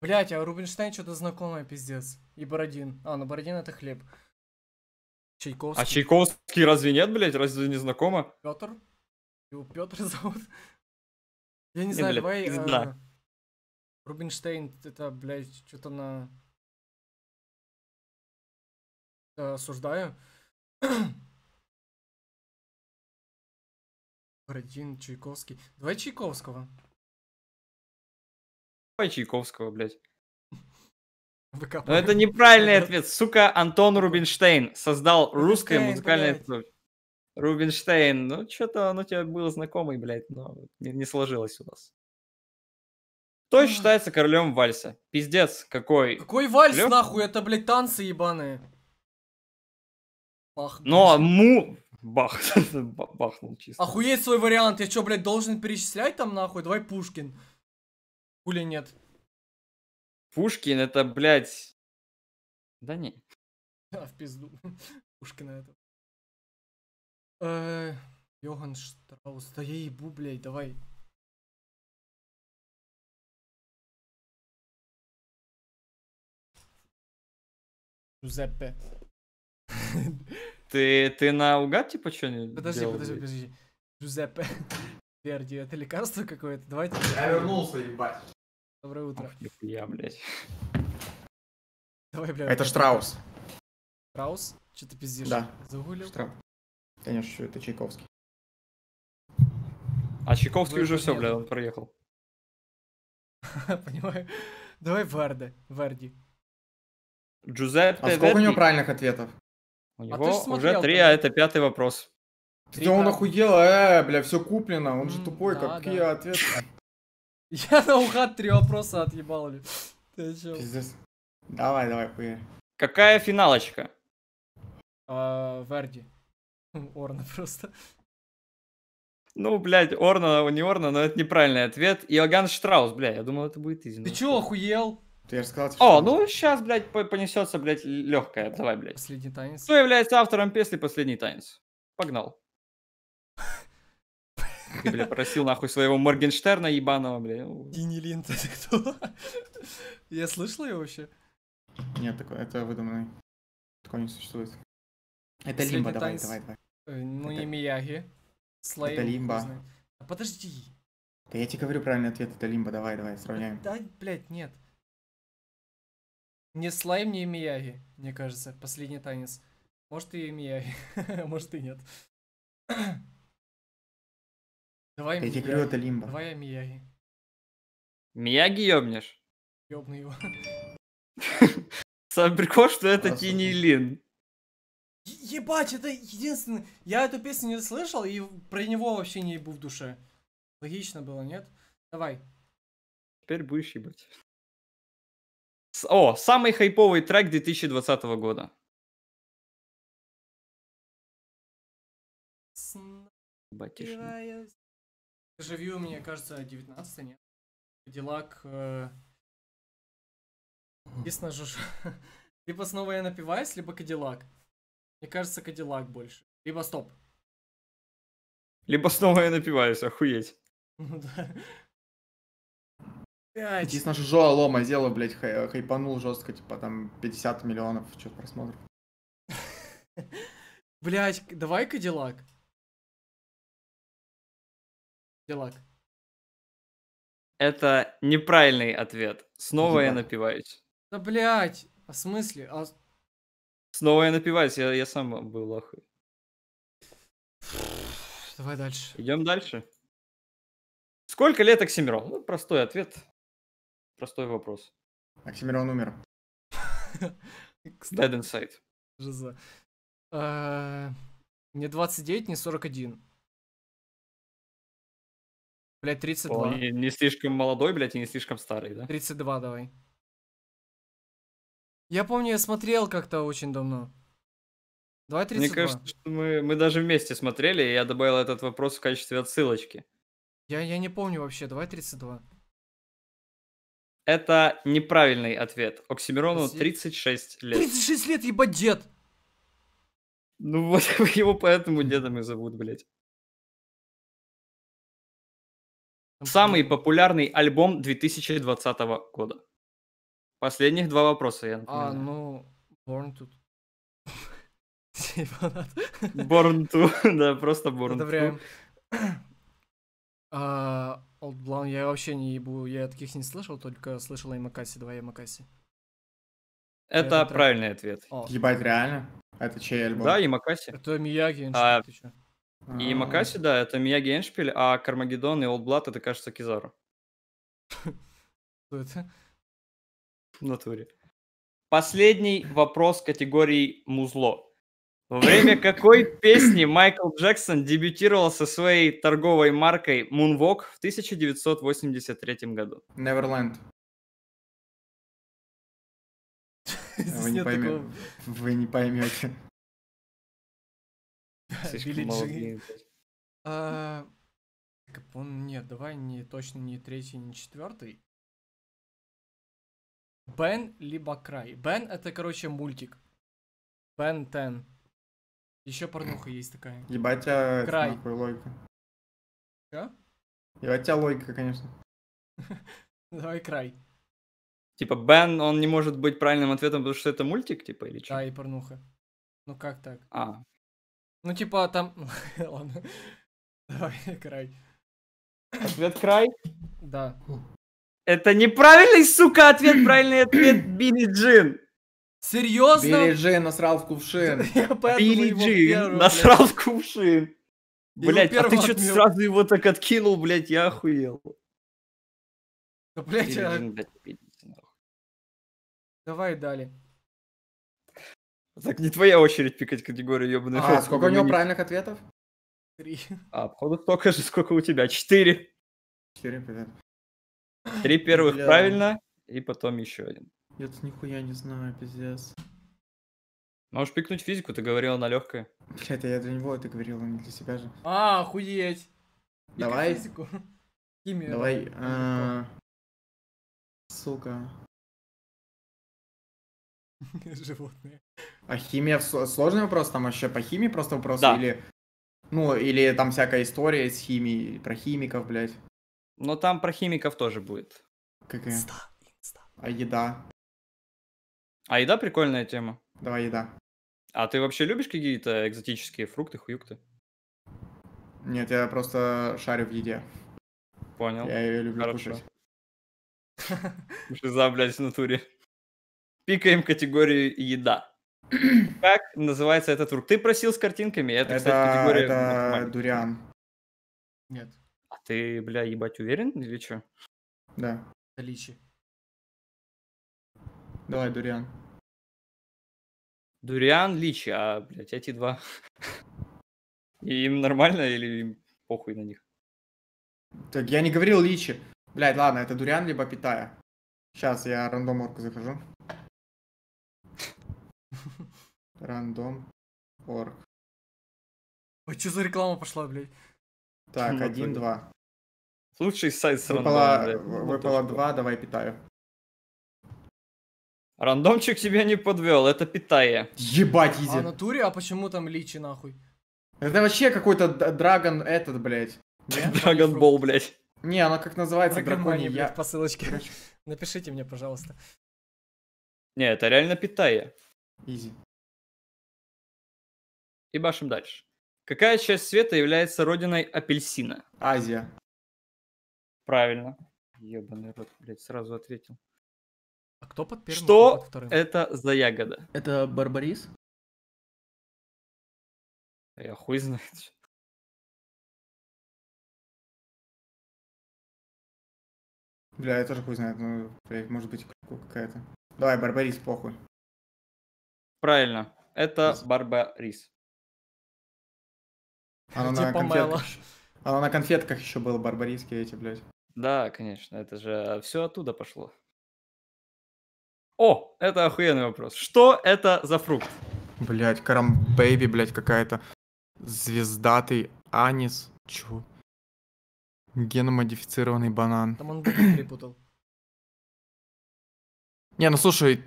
Блять, а Рубинштейн а что-то знакомое, пиздец. И Бородин. А, ну Бородин это хлеб. Чайковский. А Чайковский разве нет, блядь? Разве не знакомо? Петр? Его Петр зовут? Я не знаю, давай... Э, Рубинштейн, это, блядь, что-то на... Э, осуждаю. Бородин, Чайковский. Давай Чайковского. Давай Чайковского, блядь. Но ну, это неправильный ответ. Сука, Антон Рубинштейн создал русское музыкальное... Рубинштейн, ну что-то оно тебе было знакомое, блядь, но не, не сложилось у нас. Кто считается королем вальса? Пиздец, какой. Какой вальс, Лёг? нахуй? Это, блядь, танцы ебаные. Бах, но ну, а му... Бах, бахнул чисто. Охуеть свой вариант. Я что, блядь, должен перечислять там, нахуй? Давай Пушкин. Хули нет. Пушкин это, блядь... Да не. А, в пизду. Пушкина это. Э, Йоганн Штраус. Да я ебу, блядь, давай. Джузеппе. Ты, ты на угад типа, что не Подожди, делал, подожди, подожди. Джузеппе. Верди, это лекарство какое-то? Давайте. Я вернулся, ебать. Доброе утро. Я, блядь. Давай, блядь. Это Штраус. Штраус? Что ты пиздишь? Да. Загулил? Штраус. Конечно, это Чайковский. А Чайковский уже все, блядь, он проехал. Понимаю. Давай Варде, Варди. Джузеппе А сколько у него правильных ответов? У а него уже три, а это пятый вопрос. Да он охуел, э, бля, все куплено, он же тупой, какие ответы. Я на наугад три вопроса отъебал, ли. Ты чё? Пиздец. Давай, давай, поехали. Какая финалочка? А, Верди. Орна просто. Ну, блядь, Орна, не Орна, но это неправильный ответ. Иоганн Штраус, блядь, я думал, это будет изи. Ты чё, охуел? Ты рассказал. О, ну сейчас, блядь, понесется, блядь, легкая. Давай, блядь. Последний танец. Кто является автором песни «Последний танец»? Погнал. Ты, бля, просил нахуй своего Моргенштерна ебаного, бля. Дини ну. Лин, ты кто? Я слышал его вообще? Нет, такое, это выдуманный. Такое не существует. Это Лимба, давай, давай, давай. Э, ну это... не Мияги. Слайм. Это Лимба. А подожди. Да я тебе говорю правильный ответ, это Лимба, давай, давай, э, сравняем. Да, блядь, нет. Не Слайм, не Мияги, мне кажется, последний танец. Может и Мияги, а может и нет. Давай Эти крылья это лимба. Давай я Мияги. Мияги ёбнешь? Ёбну его. Сам прикол, что это Тини Лин. Ебать, это единственное. Я эту песню не слышал и про него вообще не был в душе. Логично было, нет? Давай. Теперь будешь ебать. О, самый хайповый трек 2020 года. Батишник. Живью, мне кажется, 19 нет. Делак... Э... Единственное, же... либо снова я напиваюсь, либо Кадиллак. Мне кажется, Кадиллак больше. Либо стоп. Либо снова я напиваюсь, охуеть. Ну да. Здесь наш Жоа Лома сделал, блядь, хай, э, хайпанул жестко, типа там 50 миллионов что просмотров. Блять, давай Кадиллак. Делак. Это неправильный ответ. Снова Делак. я напиваюсь. Да блять, а в смысле? А... Снова я напиваюсь, я, я сам был охуй. Давай дальше. Идем дальше. Сколько лет Оксимирон? Ну, простой ответ. Простой вопрос. Оксимирон умер. Dead Inside. Жиза. Мне 29, не 41. Блять, 32. Он не, не слишком молодой, блять, и не слишком старый, да? 32 давай. Я помню, я смотрел как-то очень давно. Давай 32. Мне кажется, что мы, мы даже вместе смотрели, и я добавил этот вопрос в качестве отсылочки. Я, я не помню вообще, давай 32. Это неправильный ответ. Оксимирону 36 лет. 36 лет, ебать, дед! Ну вот его поэтому дедом и зовут, блядь. Самый популярный альбом 2020 года. Последних два вопроса, я а, напоминаю. А, ну, Born to... Born to, да, просто Born Одобряем. to. А, Old Blown я вообще не ебу, я таких не слышал, только слышал Эмакаси, два Эмакаси. А это, Это правильный ответ. О. Ебать, реально? Это чей альбом? Да, Ямакаси. Это Мияги, ты чё? И а. Макаси, да, это Мияги Эншпиль, а Кармагеддон и Олдблат это, кажется, Кизару. Кто это? В натуре. Последний вопрос категории музло. Во время какой песни Майкл Джексон дебютировал со своей торговой маркой Moonwalk в 1983 году? Neverland. Вы не, поймете. Вы не поймете. Слишком мало а, нет, давай не точно не третий, не четвертый. Бен либо Край. Бен это, короче, мультик. Бен Тен. Еще порнуха есть такая. Ебать, а Край. Нахуй, логика. Что? Ебать, тебя логика, конечно. давай Край. Типа Бен, он не может быть правильным ответом, потому что это мультик, типа, или что? Да, и порнуха. Ну как так? А, ну, типа, там... Ладно. Давай, край. Ответ край? Да. Это неправильный, сука, ответ. Правильный ответ Билли Джин. Серьезно? Билли Джин насрал в кувшин. Билли Джин насрал в кувшин. Блять, а ты что-то сразу его так откинул, блять, я охуел. Да, блять, а... Давай далее. Так не твоя очередь пикать категорию ебаных. А, сколько у ну, него правильных ответов? Три. А, походу, столько же, сколько у тебя. Четыре. Четыре, понятно. Три первых Бля. правильно, и потом еще один. Я тут нихуя не знаю, пиздец. Можешь пикнуть физику, ты говорила на легкое. Бля, это я для него это говорил, не для себя же. А, охуеть. Давай. Физику. Давай. А, сука. Животные. А химия сложный вопрос, там вообще по химии просто вопрос? Да. Или, ну, или там всякая история с химией, про химиков, блядь. Но там про химиков тоже будет. Какая? Инста, инста. А еда? А еда прикольная тема. Давай еда. А ты вообще любишь какие-то экзотические фрукты, хуюкты? Нет, я просто шарю в еде. Понял. Я ее люблю Хорошо. кушать. Что за, блядь, в натуре? пикаем категорию еда. Как называется этот фрукт? Ты просил с картинками, это, это кстати, категория... Это дуриан. Нет. А ты, бля, ебать, уверен или что? Да. Это личи. Давай, дуриан. Дуриан, личи, а, блядь, эти два. И им нормально или им похуй на них? Так, я не говорил личи. Блядь, ладно, это дуриан либо питая. Сейчас я рандом орку захожу. Рандом, орг. Ой, что за реклама пошла, блядь? Так, ну, один, два. Лучший сайт с выпало, рандомом, Выпало два, давай питаю. Рандомчик тебя не подвел, это питая. Ебать, изи. А натуре, а почему там личи, нахуй? Это вообще какой-то драгон этот, блядь. Драгон Бол, блядь. Не, она как называется, драконий я... по ссылочке. Напишите мне, пожалуйста. Не, это реально питая. Изи. И башим дальше. Какая часть света является родиной апельсина? Азия. Правильно. Ебаный рот, блядь, сразу ответил. А кто под первым? Что кто под это за ягода? Это барбарис? Я хуй знает. Бля, я тоже хуй знает, ну, блядь, может быть, какая-то. Давай, барбарис, похуй. Правильно, это барбарис. Она типа на конфетках. Она на конфетках еще была, барбарийские эти, блядь. Да, конечно, это же все оттуда пошло. О, это охуенный вопрос. Что это за фрукт? Блять, карамбейби, блять, какая-то. Звездатый анис. Чё? Геномодифицированный банан. Там он перепутал. Не, ну слушай,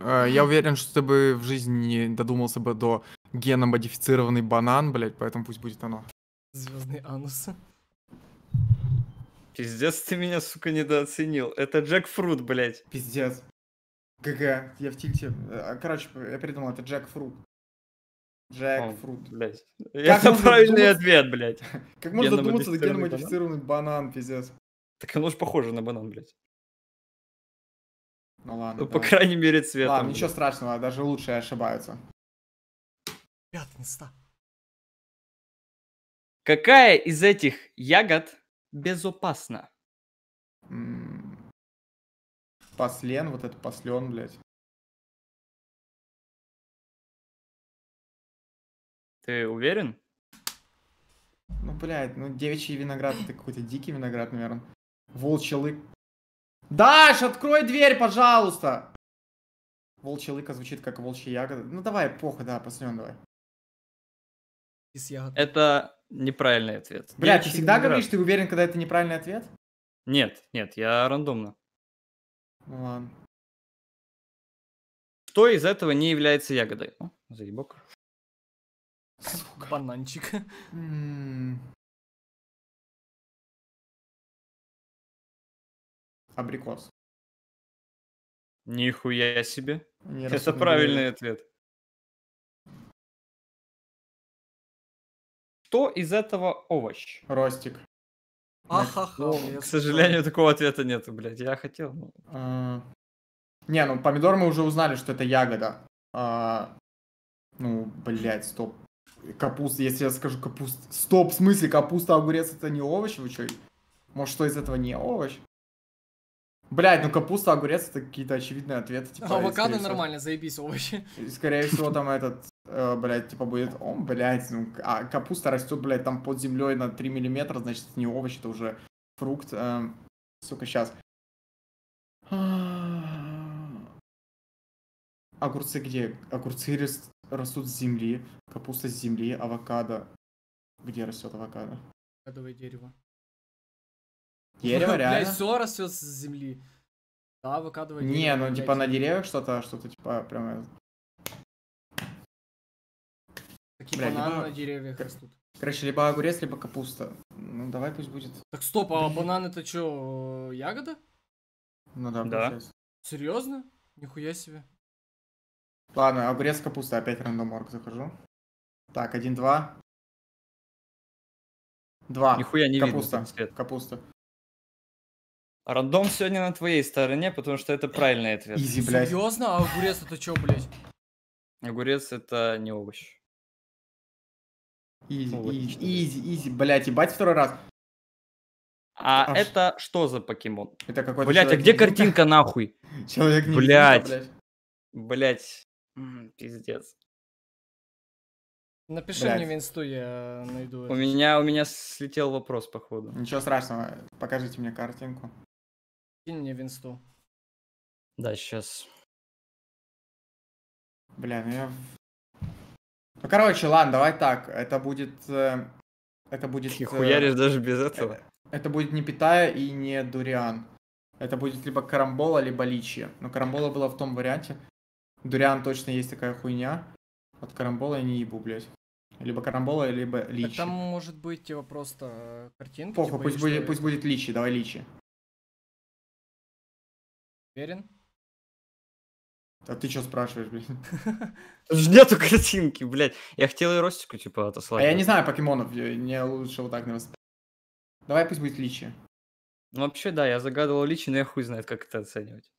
э, я уверен, что ты бы в жизни не додумался бы до геномодифицированный банан, блядь, поэтому пусть будет оно. Звездный анус. Пиздец, ты меня, сука, недооценил. Это джекфрут, блядь. Пиздец. ГГ, я в тильте. Э, а, короче, я придумал, это джекфрут. Джекфрут. Блядь. Это правильный задуматься... ответ, блядь. Как можно додуматься до геномодифицированный банан? банан, пиздец. Так оно же похоже на банан, блядь. Ну ладно. Ну, давай. по крайней мере, цвет. Ладно, ничего страшного, даже лучшие ошибаются. Пятница. Какая из этих ягод безопасна? М-м, послен, вот это послен, блядь. Ты уверен? Ну, блядь, ну девичий виноград, это какой-то дикий виноград, наверное. Волчий лык. Даш, открой дверь, пожалуйста! Волчий лыка звучит как волчья ягода. Ну давай, похуй, да, послен давай. И с Это неправильный ответ. Бля, ты всегда говоришь, раз. ты уверен, когда это неправильный ответ? Нет, нет, я рандомно. Ну, ладно. Что из этого не является ягодой? О, заебок. Сука. Бананчик. Абрикос. Нихуя себе. Не это правильный ответ. Что из этого овощ? Ростик. Ахаха. К сожалению, такого ответа нет, блядь. Я хотел. но- ну. а. Не, ну помидор мы уже узнали, что это ягода. А, Ну, блядь, стоп. Капуста, если я скажу капуста... Стоп, в смысле, капуста, огурец это не овощ, вы что? Может, что из этого не овощ? Блять, ну капуста, огурец это какие-то очевидные ответы. Типа, и, Авокадо скорее нормально, заебись овощи. Скорее всего, там этот э, блядь, типа будет, он, блядь, ну, а капуста растет, блядь, там под землей на 3 миллиметра, значит, не овощ, это уже фрукт. Э, сука, сейчас. А огурцы где? Огурцы растут с земли, капуста с земли, авокадо. Где растет авокадо? Авокадовое дерево. Дерево, реально? Блядь, все растет с земли. Да, авокадовое дерево. Не, ну типа на деревьях что-то, что-то типа прямо Какие Бля, бананы либо... на деревьях растут. Короче, либо огурец, либо капуста. Ну, давай пусть будет. Так стоп, а банан это что, э, ягода? Ну да, да. получается. Серьезно? Нихуя себе. Ладно, огурец, капуста, опять рандом орг захожу. Так, один, два. Два. Нихуя не капуста. видно. Капуста. Капуста. А рандом сегодня на твоей стороне, потому что это правильный ответ. Изи, блядь. Серьезно? А огурец это что, блядь? Огурец это не овощ. Изи, изи, изи, изи, блядь, ебать второй раз. А Аж. это что за покемон? Это какой-то Блять, а человек... а где картинка нахуй? Человек не блять. блять. Пиздец. Напиши мне в инсту, я найду. У меня, у меня слетел вопрос, походу. Ничего страшного, покажите мне картинку. Кинь мне в инсту. Да, сейчас. Бля, ну я ну, короче, ладно, давай так. Это будет... Э, это будет... Ты э, хуяришь э, даже без э, этого. Это, это будет не питая и не дуриан. Это будет либо карамбола, либо личи. Но карамбола была в том варианте. Дуриан точно есть такая хуйня. От карамбола я не ебу, блядь. Либо карамбола, либо личи. Это может быть его типа, просто картинка. Похуй, типа, пусть, будет, пусть будет личи, давай личи. Уверен? А ты что спрашиваешь, блин? Нету картинки, блядь. Я хотел и Ростику, типа, отослать. А я не знаю покемонов, мне лучше вот так на Давай пусть будет Личи. Ну, вообще, да, я загадывал Личи, но я хуй знает, как это оценивать.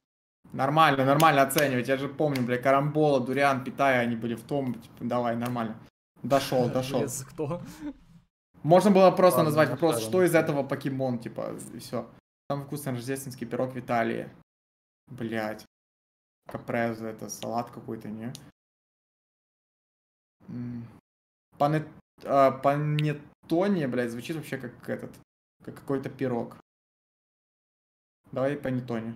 Нормально, нормально оценивать. Я же помню, бля, Карамбола, Дуриан, Питая, они были в том, типа, давай, нормально. Дошел, дошел. кто? Можно было просто Ладно, назвать вопрос, что из этого покемон, типа, и все. Там вкусный рождественский пирог Виталия, Блять. Капреза, это салат какой-то, не? Панет... А, блядь, звучит вообще как этот, как какой-то пирог. Давай панетони.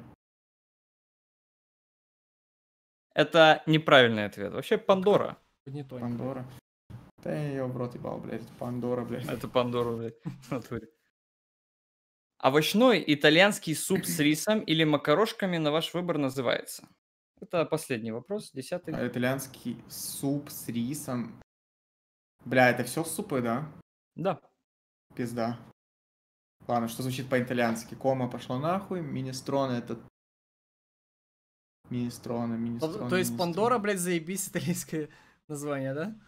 Это неправильный ответ. Вообще Пандора. Панеттоне. Пандора. Да я ее в рот ебал, блядь. Пандора, блядь. Это Пандора, блядь. Овощной итальянский суп с рисом или макарошками на ваш выбор называется? Это последний вопрос, десятый. А итальянский суп с рисом. Бля, это все супы, да? Да. Пизда. Ладно, что звучит по-итальянски? Кома пошло нахуй, министрон это... Министрона, министрона. То есть Пандора, блядь, заебись итальянское название, да?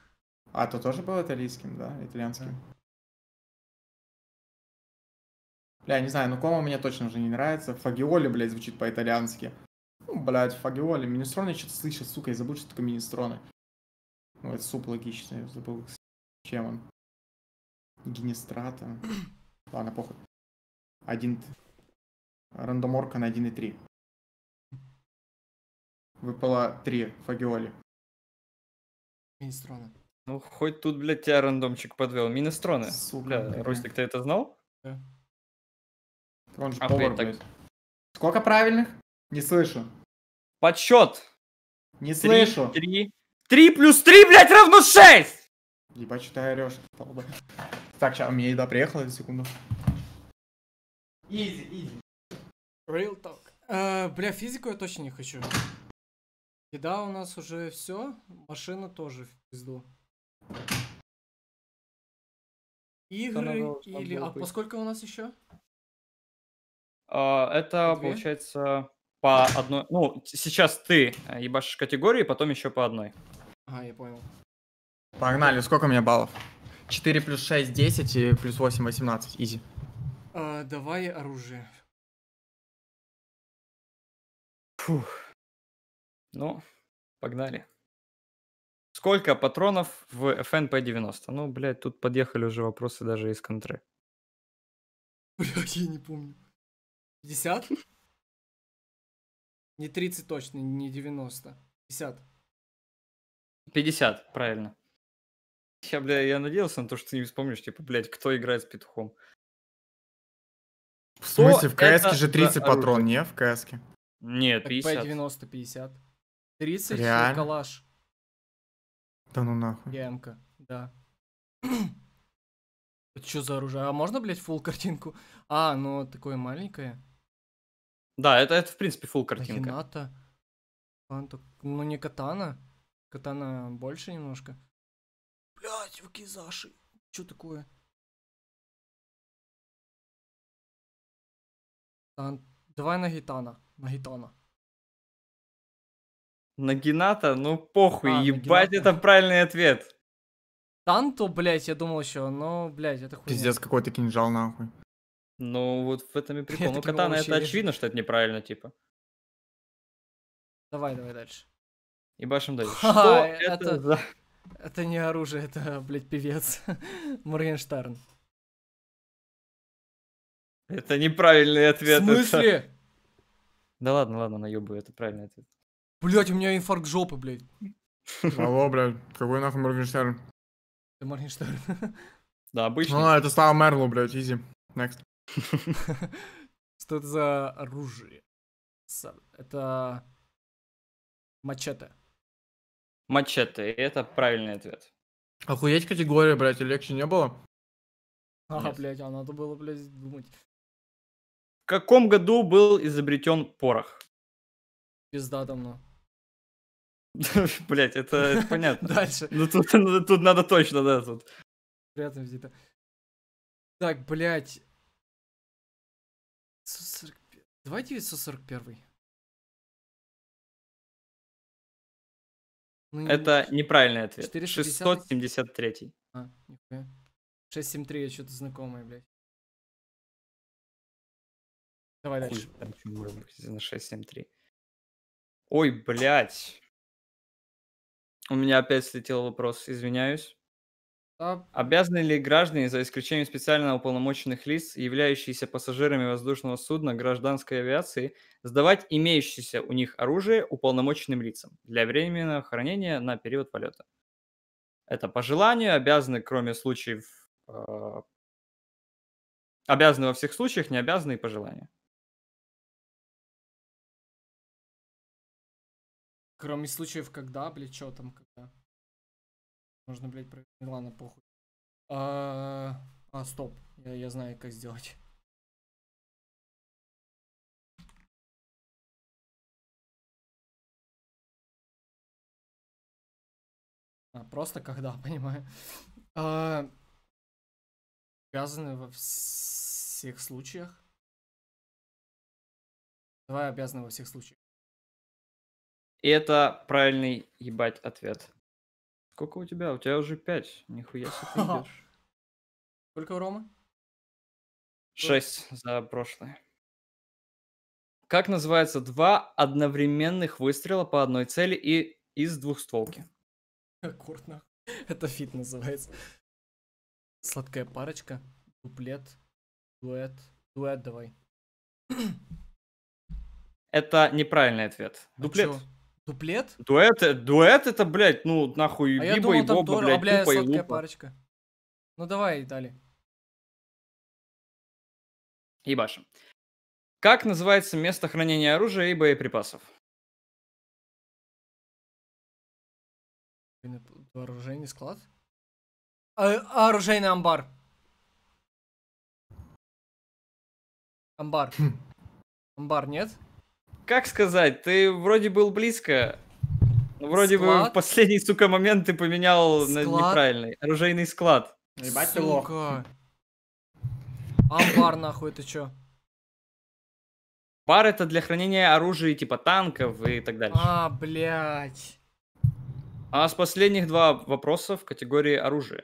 А, то тоже было итальянским, да, итальянским. Бля, не знаю, ну кома мне точно уже не нравится. Фагиоли, блядь, звучит по-итальянски. Ну, блядь, фагиоли. Министроны что-то слышат, сука, я забыл, что такое министроны. Ну, это суп логичный, я забыл, чем он. Генестрата. Ладно, похуй. Один... Рандоморка на 1.3. Выпало 3 фагиоли. Министроны. Ну, хоть тут, блядь, тебя рандомчик подвел. Министроны. Сука, Бля, Ростик, ты это знал? Да. Он же а повар, блядь. Так... Сколько правильных? Не слышу. Подсчет. Не три, слышу. Три. Три плюс три, блядь, равно шесть! Ебать, что ты орешь, толба. Так, сейчас, у меня еда приехала, секунду. Изи, изи. Real talk. А, бля, физику я точно не хочу. Еда у нас уже все, машина тоже в пизду. Игры или... А поскольку у нас еще? А, это Две? получается по одной... Ну, сейчас ты э, ебашишь категории, потом еще по одной. Ага, я понял. Погнали, сколько у меня баллов? 4 плюс 6, 10 и плюс 8, 18. Изи. А, давай оружие. Фух. Ну, погнали. Сколько патронов в FNP-90? Ну, блядь, тут подъехали уже вопросы даже из контры. Блядь, я не помню. 50? Не 30 точно, не 90. 50. 50, правильно. Я, бля, я надеялся на то, что ты не вспомнишь, типа, блядь, кто играет с петухом. В смысле, в КС же 30 патрон, не? В КС. Нет, 50. P90, 50. 30 Реально? калаш. Да ну нахуй. ГМК, да. Это что за оружие? А можно, блядь, фул картинку? А, ну такое маленькое. Да, это, это в принципе full картинка. Хината. Фанту... Ну не катана. Катана больше немножко. Блять, в Кизаши. Что такое? Тан... Давай на гитана. На гитана. На гината? Ну похуй, а, ебать, это правильный ответ. Танто, блять, я думал еще, но, блять, это хуйня. Пиздец, какой-то кинжал нахуй. Ну, вот в этом и прикол. Ну, катана это очевидно, что это неправильно, типа. Давай, давай дальше. И башим дальше. Что э, это за... Это не оружие, это, блядь, певец. Моргенштерн. Это неправильный ответ. В смысле? Это... Да ладно, ладно, наебаю, это правильный ответ. Блять, у меня инфаркт жопы, блядь. Алло, блядь, какой нахуй Моргенштерн? Моргенштерн. Да, обычно. Ну, а, это стало Мерлу, блядь, изи. Next. Что это за оружие? Это мачете. Мачете, это правильный ответ. Охуеть категория, блядь, легче не было? Ага, блядь, а надо было, блядь, думать. В каком году был изобретен порох? Пизда давно. Блять, это понятно. Дальше. Ну, ну тут надо точно, да, тут. Приятно, то Так, блять. 941. Давай 941. Ну, Это неправильный ответ. 460? 673. А, нихуя. 673, я что-то знакомое, блядь. Давай Хуй, дальше. Там, на 673. Ой, блядь. У меня опять слетел вопрос, извиняюсь. Обязаны ли граждане, за исключением специально уполномоченных лиц, являющиеся пассажирами воздушного судна гражданской авиации, сдавать имеющееся у них оружие уполномоченным лицам для временного хранения на период полета? Это по желанию, обязаны, кроме случаев, э, обязаны во всех случаях, не обязаны и по желанию. Кроме случаев, когда, блядь, что там, Нужно, блядь, проверить. Ладно, похуй. А, а стоп. Я, я знаю, как сделать. А, просто когда, понимаю. А, обязаны во всех случаях. Давай обязаны во всех случаях. И это правильный ебать ответ. Сколько у тебя? У тебя уже пять. Нихуя себе идешь. Сколько у Ромы? Шесть за прошлое. Как называется два одновременных выстрела по одной цели и из двухстволки? Курт, Это фит называется. Сладкая парочка, дуплет, дуэт, дуэт давай. Это неправильный ответ. А дуплет. Чё? Дуплет? Дуэт, э, дуэт это, блядь, ну нахуй, а либо я думал, и Боба, Тор, а, блядь, а, бля, тупо и лупа. парочка. Ну давай, дали. Ебашим. Как называется место хранения оружия и боеприпасов? Вооружейный склад? А, а, оружейный амбар. Амбар. Хм. Амбар, нет? как сказать, ты вроде был близко, вроде склад? бы в последний, сука, момент ты поменял склад? на неправильный. Оружейный склад. Ебать ты лох. Амбар, нахуй, это чё? Пар это для хранения оружия типа танков и так далее. А, блядь. А с последних два вопроса в категории оружия.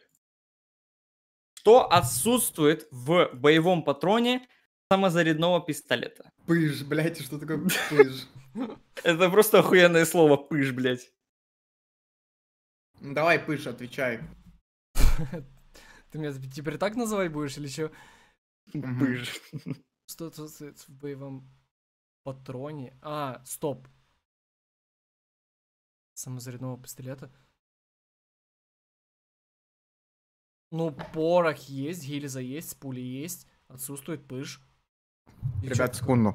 Что отсутствует в боевом патроне самозарядного пистолета. Пыж, блядь, что такое пыж? Это просто охуенное слово пыж, блядь. Ну, давай, пыж, отвечай. Ты меня теперь так называть будешь или что? Пыж. Что тут в боевом патроне? А, стоп. Самозарядного пистолета? Ну, порох есть, гильза есть, пули есть, отсутствует пыш. И Ребят, чё? секунду.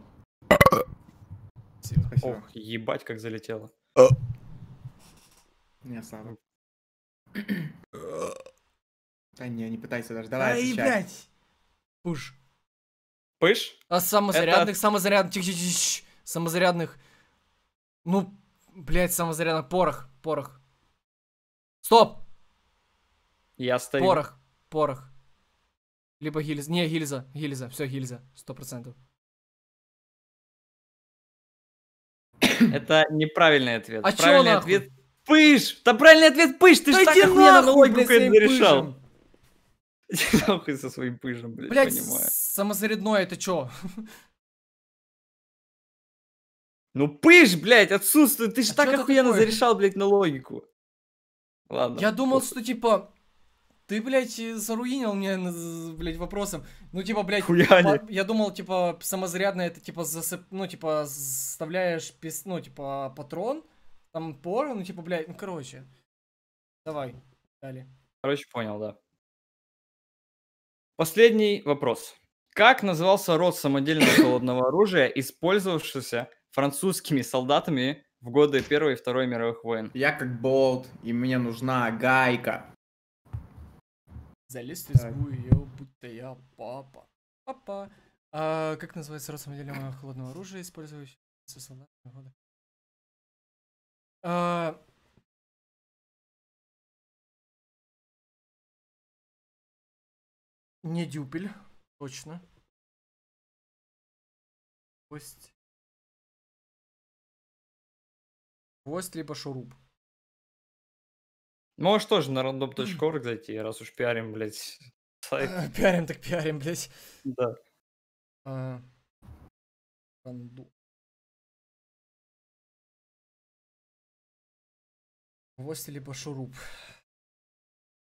Ох, ебать, как залетело. Э. Не, слава. Да не, не пытайся даже, давай Ай, блядь! Пуш. Пыш? А самозарядных, Это... самозарядных, тихо, тихо, тихо, самозарядных. Ну, блядь, самозарядных, порох, порох. Стоп! Я стою. Порох, порох. Либо гильза. Не, гильза. Гильза. Все, гильза. Сто процентов. Это неправильный ответ. А правильный ответ пыш! Да правильный ответ пыш! Ты да же так охуенно на логику не решал. Иди нахуй со своим пыжем, блядь, блядь понимаю. самозарядное это чё? Ну пыш, блядь, отсутствует. Ты же а так охуенно такое? зарешал, блядь, на логику. Ладно. Я думал, что типа ты, блядь, заруинил мне, блядь, вопросом. Ну, типа, блядь, Хуяне. я думал, типа, самозарядно это, типа, засып... ну, типа, вставляешь, пис... ну, типа, патрон, там, поры, ну, типа, блядь, ну, короче. Давай, далее. Короче, понял, да. Последний вопрос. Как назывался род самодельного холодного оружия, использовавшегося французскими солдатами в годы Первой и Второй мировых войн? Я как болт, и мне нужна гайка. Залез в избу ел будто я папа. Папа. А, как называется род холодного оружия, использующего солдатами года? А... Не дюпель, точно. Кость. Гвоздь либо шуруп. Можешь тоже на random.org зайти, раз уж пиарим, блядь, э, сайт. пиарим так пиарим, блядь. Да. А... Ранду. 8 либо шуруп.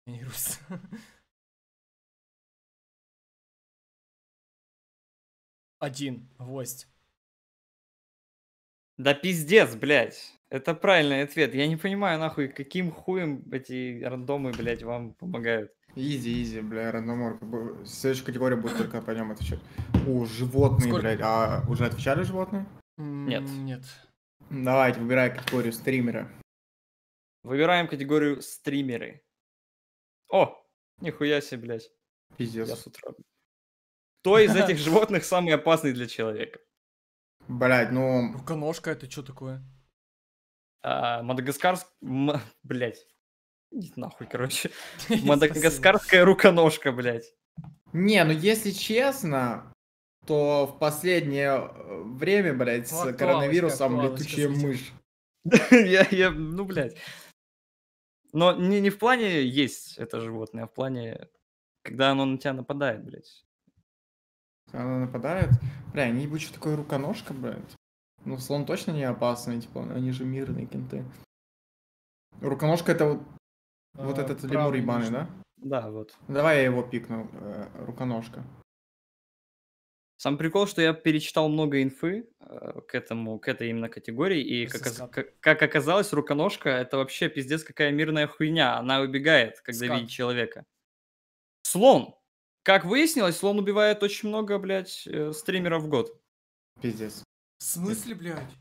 Вирус. Один гвоздь. Да пиздец, блядь. Это правильный ответ. Я не понимаю, нахуй, каким хуем эти рандомы, блядь, вам помогают. Изи, изи, бля, рандоморг. Следующая категория будет только по нем отвечать. У животные, Сколько? блядь. А уже отвечали животные? Нет. Нет. Давайте, выбираем категорию стримера. Выбираем категорию стримеры. О, нихуя себе, блядь. Пиздец. Я с утра. Кто из этих животных самый опасный для человека? Блять, ну... Руконожка это что такое? А, мадагаскарск... М... Блядь. нахуй, короче. Мадагаскарская руконожка, блять. Не, ну если честно, то в последнее э, время, блядь, с коронавирусом летучая мышь. Я, я, ну, блядь. Но не, не в плане есть это животное, а в плане, когда оно на тебя нападает, блядь. оно нападает? Бля, они ебучие такое руконожка, блядь. Ну, слон точно не опасный, типа, они же мирные кенты. Руконожка это вот, а, вот этот лемур ебаный, да? Да, вот. Давай я его пикну, э, руконожка. Сам прикол, что я перечитал много инфы э, к этому, к этой именно категории, и как, как, оказалось, руконожка это вообще пиздец какая мирная хуйня. Она убегает, когда Скат. видит человека. Слон. Как выяснилось, слон убивает очень много, блядь, э, стримеров в год. Пиздец. В смысле, блядь?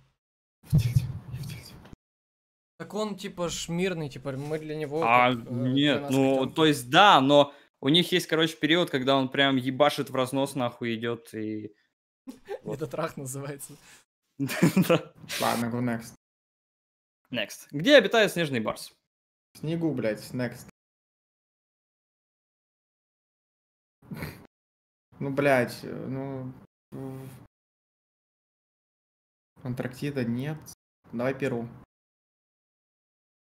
Так он типа ж мирный, типа мы для него... А, как, э, нет, для ну, хотим. то есть да, но у них есть, короче, период, когда он прям ебашит в разнос, нахуй идет и... Это трах называется. Ладно, go next. Next. Где обитает снежный барс? снегу, блядь, next. Ну, блядь, э, ну... Антарктида нет. Давай Перу.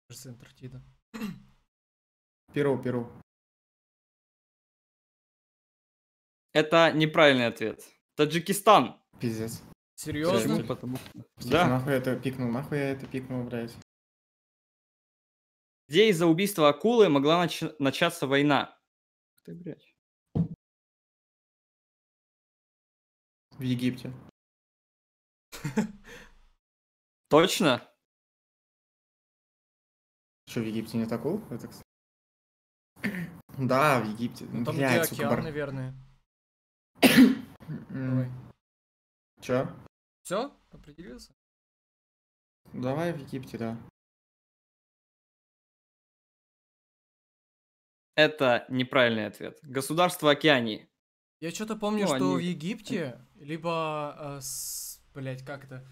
Кажется, Антарктида. Перу, Перу. Это неправильный ответ. Таджикистан. Пиздец. Серьезно? Почему? Потому... Да. Нахуй я это пикнул, нахуй я это пикнул, блядь. Где из-за убийства акулы могла нач... начаться война? Ты, блядь. В Египте. Точно? Что, в Египте нет акул? Это... Да, в Египте. Ну, там Блядь, где океан, бар... наверное. Давай. Чё? Все? Определился? Давай в Египте, да. Это неправильный ответ. Государство Океании. Я что-то помню, ну, что они... в Египте либо э, с блять, как это?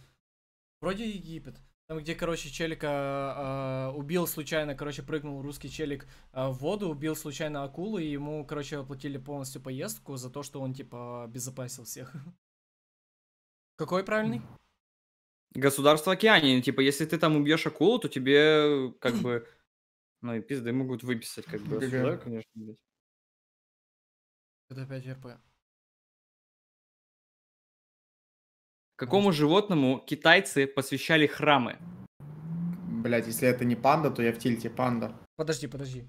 Вроде Египет. Там, где, короче, челика э, убил случайно, короче, прыгнул русский челик э, в воду, убил случайно акулу, и ему, короче, оплатили полностью поездку за то, что он, типа, безопасил всех. Какой правильный? Государство океанин. Типа, если ты там убьешь акулу, то тебе, как бы, ну и пизды могут выписать, как бы, сюда, конечно, блядь. Это опять РП. Какому животному китайцы посвящали храмы? Блять, если это не панда, то я в тильте панда. Подожди, подожди.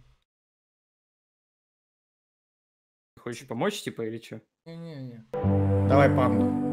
Хочешь помочь, типа, или что? Не-не-не. Давай панду.